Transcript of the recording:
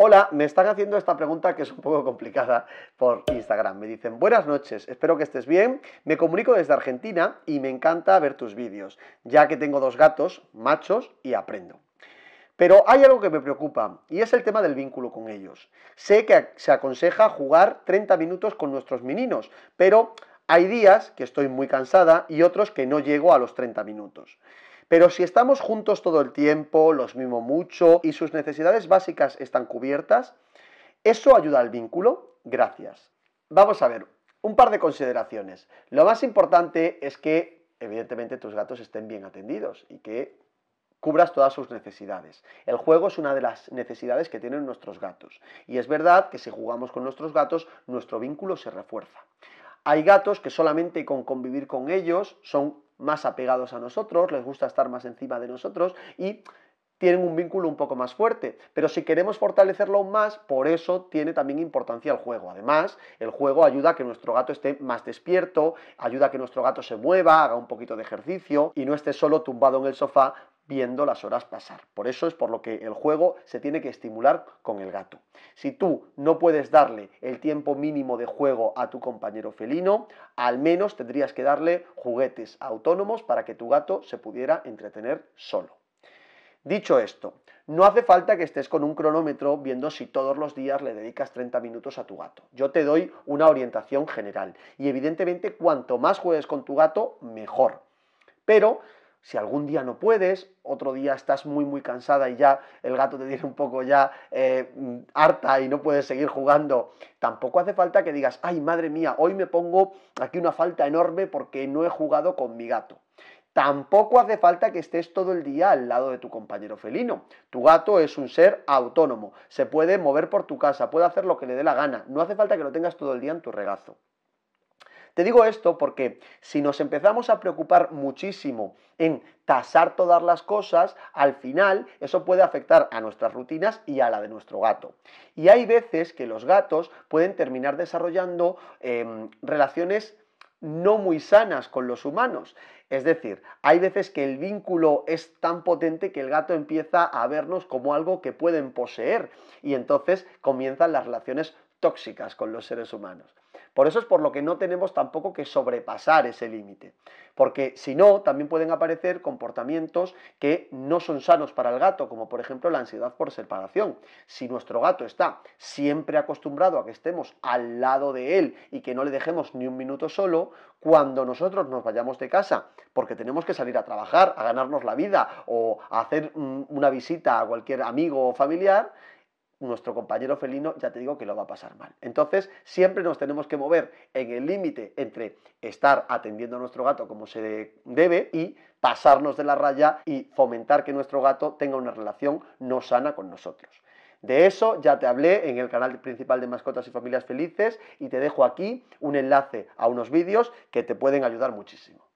Hola, me están haciendo esta pregunta que es un poco complicada por Instagram. Me dicen, buenas noches, espero que estés bien. Me comunico desde Argentina y me encanta ver tus vídeos, ya que tengo dos gatos, machos, y aprendo. Pero hay algo que me preocupa, y es el tema del vínculo con ellos. Sé que se aconseja jugar 30 minutos con nuestros meninos, pero hay días que estoy muy cansada y otros que no llego a los 30 minutos. Pero si estamos juntos todo el tiempo, los mimo mucho y sus necesidades básicas están cubiertas, ¿eso ayuda al vínculo? Gracias. Vamos a ver, un par de consideraciones. Lo más importante es que, evidentemente, tus gatos estén bien atendidos y que cubras todas sus necesidades. El juego es una de las necesidades que tienen nuestros gatos. Y es verdad que si jugamos con nuestros gatos, nuestro vínculo se refuerza. Hay gatos que solamente con convivir con ellos son más apegados a nosotros, les gusta estar más encima de nosotros y tienen un vínculo un poco más fuerte. Pero si queremos fortalecerlo aún más, por eso tiene también importancia el juego. Además, el juego ayuda a que nuestro gato esté más despierto, ayuda a que nuestro gato se mueva, haga un poquito de ejercicio y no esté solo tumbado en el sofá viendo las horas pasar. Por eso es por lo que el juego se tiene que estimular con el gato. Si tú no puedes darle el tiempo mínimo de juego a tu compañero felino, al menos tendrías que darle juguetes autónomos para que tu gato se pudiera entretener solo. Dicho esto, no hace falta que estés con un cronómetro viendo si todos los días le dedicas 30 minutos a tu gato. Yo te doy una orientación general y evidentemente cuanto más juegues con tu gato, mejor. Pero si algún día no puedes, otro día estás muy muy cansada y ya el gato te tiene un poco ya eh, mm, harta y no puedes seguir jugando, tampoco hace falta que digas, ay madre mía, hoy me pongo aquí una falta enorme porque no he jugado con mi gato. Tampoco hace falta que estés todo el día al lado de tu compañero felino. Tu gato es un ser autónomo, se puede mover por tu casa, puede hacer lo que le dé la gana, no hace falta que lo tengas todo el día en tu regazo. Te digo esto porque si nos empezamos a preocupar muchísimo en tasar todas las cosas, al final eso puede afectar a nuestras rutinas y a la de nuestro gato. Y hay veces que los gatos pueden terminar desarrollando em, relaciones no muy sanas con los humanos. Es decir, hay veces que el vínculo es tan potente que el gato empieza a vernos como algo que pueden poseer y entonces comienzan las relaciones tóxicas con los seres humanos. Por eso es por lo que no tenemos tampoco que sobrepasar ese límite, porque si no, también pueden aparecer comportamientos que no son sanos para el gato, como por ejemplo la ansiedad por separación. Si nuestro gato está siempre acostumbrado a que estemos al lado de él y que no le dejemos ni un minuto solo, cuando nosotros nos vayamos de casa, porque tenemos que salir a trabajar, a ganarnos la vida o a hacer mm, una visita a cualquier amigo o familiar, nuestro compañero felino ya te digo que lo va a pasar mal. Entonces, siempre nos tenemos que mover en el límite entre estar atendiendo a nuestro gato como se debe y pasarnos de la raya y fomentar que nuestro gato tenga una relación no sana con nosotros. De eso ya te hablé en el canal principal de Mascotas y Familias Felices y te dejo aquí un enlace a unos vídeos que te pueden ayudar muchísimo.